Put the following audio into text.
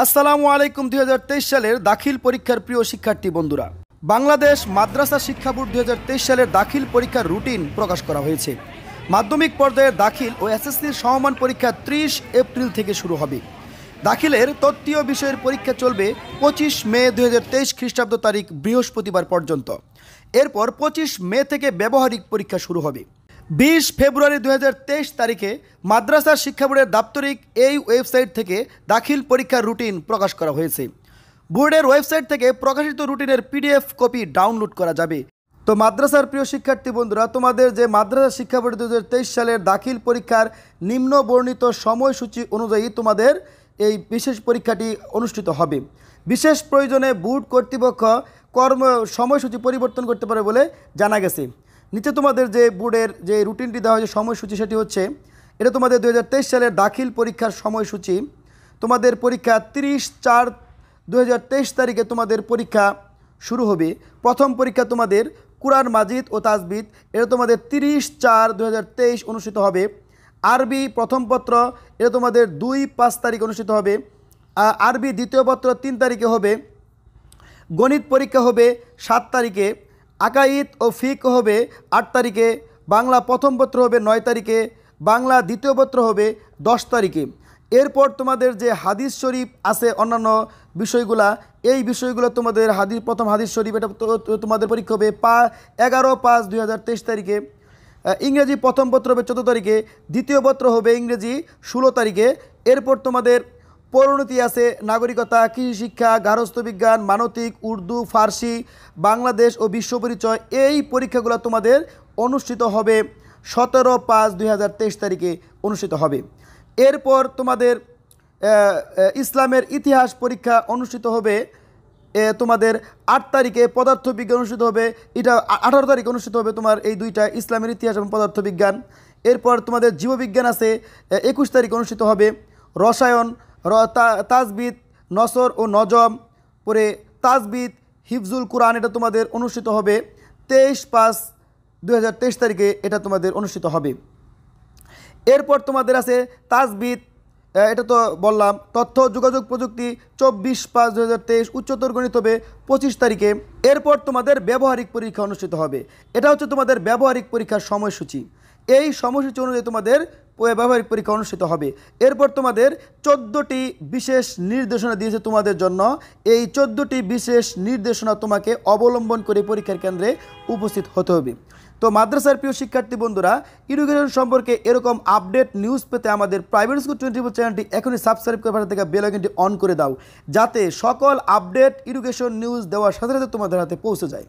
আসসালামু আলাইকুম দুই সালের দাখিল পরীক্ষার প্রিয় শিক্ষার্থী বন্ধুরা বাংলাদেশ মাদ্রাসা শিক্ষা বোর্ড দুই সালের দাখিল পরীক্ষার রুটিন প্রকাশ করা হয়েছে মাধ্যমিক পর্যায়ের দাখিল ও এসএসসির সমমান পরীক্ষা ত্রিশ এপ্রিল থেকে শুরু হবে দাখিলের তত্ত্বীয় বিষয়ের পরীক্ষা চলবে পঁচিশ মে দু খ্রিস্টাব্দ তারিখ বৃহস্পতিবার পর্যন্ত এরপর পঁচিশ মে থেকে ব্যবহারিক পরীক্ষা শুরু হবে বিশ ফেব্রুয়ারি দু তারিখে মাদ্রাসা শিক্ষা বোর্ডের দাপ্তরিক এই ওয়েবসাইট থেকে দাখিল পরীক্ষার রুটিন প্রকাশ করা হয়েছে বোর্ডের ওয়েবসাইট থেকে প্রকাশিত রুটিনের পিডিএফ কপি ডাউনলোড করা যাবে তো মাদ্রাসার প্রিয় শিক্ষার্থী বন্ধুরা তোমাদের যে মাদ্রাসা শিক্ষা বোর্ড দু সালের দাখিল পরীক্ষার নিম্ন বর্ণিত সময়সূচি অনুযায়ী তোমাদের এই বিশেষ পরীক্ষাটি অনুষ্ঠিত হবে বিশেষ প্রয়োজনে বোর্ড কর্তৃপক্ষ কর্ম সময়সূচি পরিবর্তন করতে পারে বলে জানা গেছে নিচে তোমাদের যে বোর্ডের যে রুটিনটি দেওয়া হয়েছে সময়সূচি সেটি হচ্ছে এটা তোমাদের দু সালের দাখিল পরীক্ষার সময়সূচি তোমাদের পরীক্ষা ৩০ চার দু তারিখে তোমাদের পরীক্ষা শুরু হবে প্রথম পরীক্ষা তোমাদের কুরআন মাজিদ ও তাজবিদ এটা তোমাদের ৩০ চার দু অনুষ্ঠিত হবে আরবি প্রথম পত্র এটা তোমাদের দুই পাঁচ তারিখ অনুষ্ঠিত হবে আরবি দ্বিতীয় পত্র তিন তারিখে হবে গণিত পরীক্ষা হবে সাত তারিখে আকাইদ ও ফিক হবে আট তারিখে বাংলা প্রথম পত্র হবে নয় তারিখে বাংলা দ্বিতীয় পত্র হবে দশ তারিখে এরপর তোমাদের যে হাদিস শরীফ আছে অন্যান্য বিষয়গুলা এই বিষয়গুলো তোমাদের হাদিস প্রথম হাদিস শরীফ এটা তোমাদের পরীক্ষা হবে পা এগারো পাঁচ দুই তারিখে ইংরেজি প্রথম পত্র হবে চোদ্দো তারিখে দ্বিতীয় পত্র হবে ইংরেজি ষোলো তারিখে এরপর তোমাদের পরিণতি আছে নাগরিকতা কৃষি শিক্ষা গার্হস্থ্য বিজ্ঞান মানতিক উর্দু ফার্সি বাংলাদেশ ও বিশ্ব পরিচয় এই পরীক্ষাগুলো তোমাদের অনুষ্ঠিত হবে সতেরো পাঁচ দুই তারিখে অনুষ্ঠিত হবে এরপর তোমাদের ইসলামের ইতিহাস পরীক্ষা অনুষ্ঠিত হবে তোমাদের আট তারিখে পদার্থবিজ্ঞান অনুষ্ঠিত হবে এটা আঠারো তারিখে অনুষ্ঠিত হবে তোমার এই দুইটা ইসলামের ইতিহাস এবং পদার্থবিজ্ঞান এরপর তোমাদের জীববিজ্ঞান আছে একুশ তারিখ অনুষ্ঠিত হবে রসায়ন র তাজবিদ নসর ও নজম পরে তাজবিদ হিফজুল কোরআন এটা তোমাদের অনুষ্ঠিত হবে তেইশ পাঁচ দু তারিখে এটা তোমাদের অনুষ্ঠিত হবে এরপর তোমাদের আছে তাজবিদ এটা তো বললাম তথ্য যোগাযোগ প্রযুক্তি চব্বিশ পাঁচ দু হাজার তেইশ উচ্চতর গণিত হবে পঁচিশ তারিখে এরপর তোমাদের ব্যবহারিক পরীক্ষা অনুষ্ঠিত হবে এটা হচ্ছে তোমাদের ব্যবহারিক পরীক্ষার সময়সূচি এই সময়সূচি অনুযায়ী তোমাদের ব্যবহারিক পরীক্ষা অনুষ্ঠিত হবে এরপর তোমাদের চোদ্দোটি বিশেষ নির্দেশনা দিয়েছে তোমাদের জন্য এই চোদ্দোটি বিশেষ নির্দেশনা তোমাকে অবলম্বন করে পরীক্ষার কেন্দ্রে উপস্থিত হতে হবে তো মাদ্রাসার প্রিয় শিক্ষার্থী বন্ধুরা এডুকেশন সম্পর্কে এরকম আপডেট নিউজ পেতে আমাদের প্রাইভেট স্কুল টোয়েন্টি ফোর চ্যানেলটি এখনই সাবস্ক্রাইব করে থেকে বেলাইকনটি অন করে দাও যাতে সকল আপডেট ইডুকেশন নিউজ দেওয়ার সাথে সাথে তোমাদের হাতে পৌঁছে যায়